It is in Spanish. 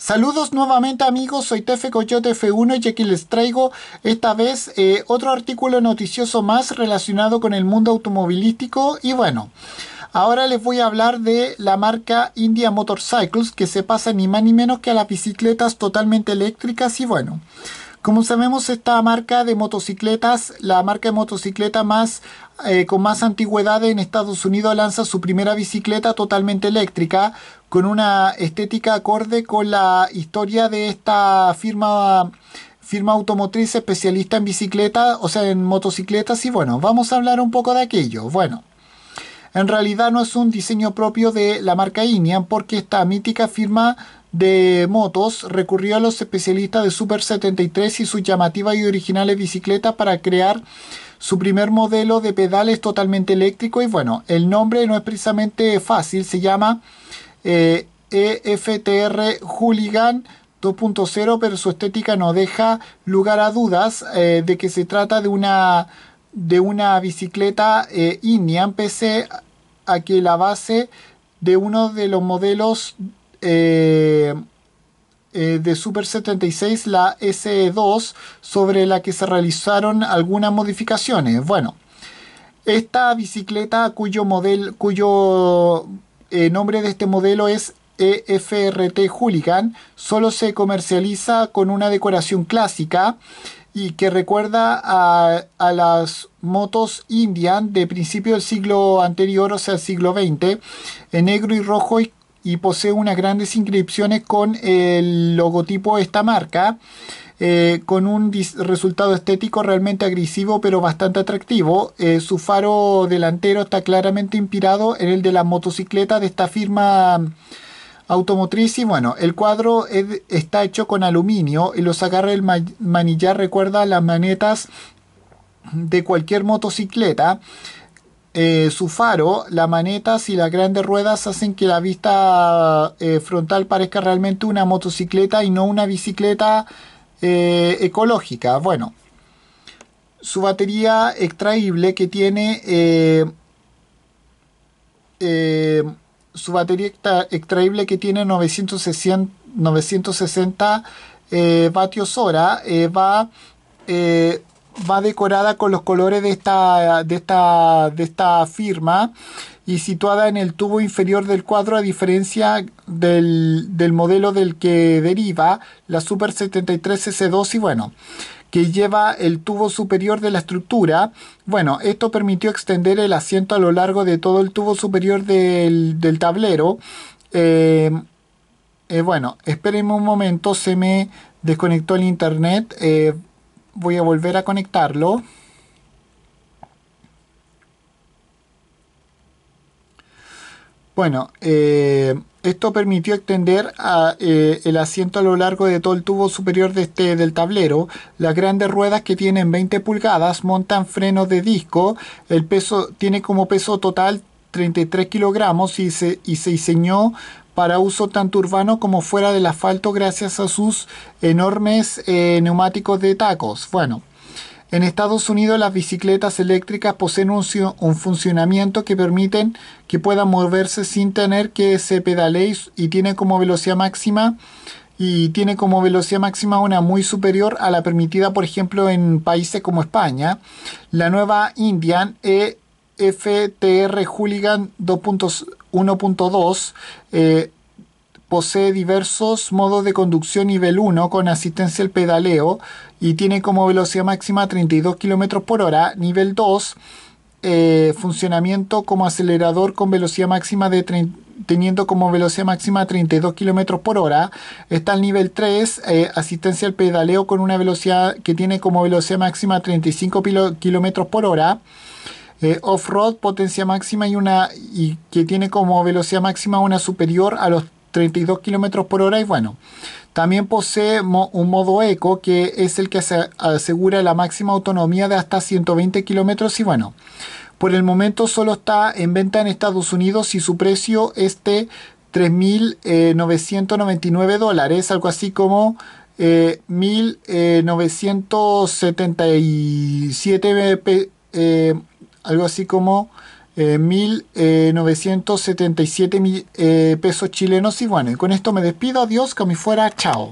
Saludos nuevamente amigos, soy Tefe Coyote F1 y aquí les traigo esta vez eh, otro artículo noticioso más relacionado con el mundo automovilístico y bueno... Ahora les voy a hablar de la marca India Motorcycles que se pasa ni más ni menos que a las bicicletas totalmente eléctricas y bueno, como sabemos, esta marca de motocicletas, la marca de motocicleta más eh, con más antigüedad en Estados Unidos lanza su primera bicicleta totalmente eléctrica con una estética acorde con la historia de esta firma firma automotriz especialista en bicicletas, o sea, en motocicletas y bueno, vamos a hablar un poco de aquello. Bueno, en realidad no es un diseño propio de la marca Inean porque esta mítica firma de motos recurrió a los especialistas de Super 73 y sus llamativas y originales bicicletas para crear su primer modelo de pedales totalmente eléctrico y bueno, el nombre no es precisamente fácil, se llama EFTR eh, e Hooligan 2.0, pero su estética no deja lugar a dudas eh, de que se trata de una, de una bicicleta india, eh, Indian, pese a que la base de uno de los modelos eh, eh, de Super 76, la SE2, sobre la que se realizaron algunas modificaciones. Bueno, esta bicicleta cuyo, modelo cuyo eh, nombre de este modelo es EFRT Hooligan, solo se comercializa con una decoración clásica y que recuerda a, a, las motos Indian de principio del siglo anterior, o sea, el siglo XX, en negro y rojo y y posee unas grandes inscripciones con el logotipo de esta marca, eh, con un resultado estético realmente agresivo pero bastante atractivo. Eh, su faro delantero está claramente inspirado en el de la motocicleta de esta firma mm, automotriz y bueno, el cuadro está hecho con aluminio y los agarres el manillar recuerda las manetas de cualquier motocicleta. Eh, su faro, las manetas y las grandes ruedas hacen que la vista eh, frontal parezca realmente una motocicleta y no una bicicleta eh, ecológica. Bueno, su batería extraíble que tiene... su batería extraíble que tiene 960, 960 vatios hora va va decorada con los colores de esta, esta, de esta firma y situada en el tubo inferior del cuadro a diferencia del, modelo del que deriva la Super 73 S2 y bueno que lleva el tubo superior de la estructura. Bueno, esto permitió extender el asiento a lo largo de todo el tubo superior del, tablero. Eh, eh, bueno, espérenme un momento, se me desconectó el internet. Eh, voy a volver a conectarlo bueno eh, esto permitió extender eh, el asiento a lo largo de todo el tubo superior de este, del tablero. Las grandes ruedas que tienen 20 pulgadas montan frenos de disco. El peso tiene como peso total 33 kilogramos y se, y se diseñó para uso tanto urbano como fuera del asfalto gracias a sus enormes eh, neumáticos de tacos. Bueno, en Estados Unidos las bicicletas eléctricas poseen un, un, funcionamiento que permiten que puedan moverse sin tener que se pedalee y tiene como velocidad máxima y tiene como velocidad máxima una muy superior a la permitida, por ejemplo, en países como España. La nueva Indian e FTR Hooligan 2.1.2 eh, posee diversos modos de conducción nivel 1 con asistencia al pedaleo y tiene como velocidad máxima 32 km por hora. Nivel 2, eh, funcionamiento como acelerador con velocidad máxima de teniendo como velocidad máxima 32 km por hora. Está el nivel 3, eh, asistencia al pedaleo con una velocidad que tiene como velocidad máxima 35 km por hora. Eh, off-road potencia máxima y una y que tiene como velocidad máxima una superior a los 32 km por hora y bueno también posee un modo eco que es el que asegura la máxima autonomía de hasta 120 km y bueno por el momento solo está en venta en Estados Unidos y su precio es de 3.999 eh, dólares algo así como eh, 1.977 eh, eh algo así como eh, 1.977 eh, eh, pesos chilenos. Y bueno, con esto me despido, adiós, que fuera, chao.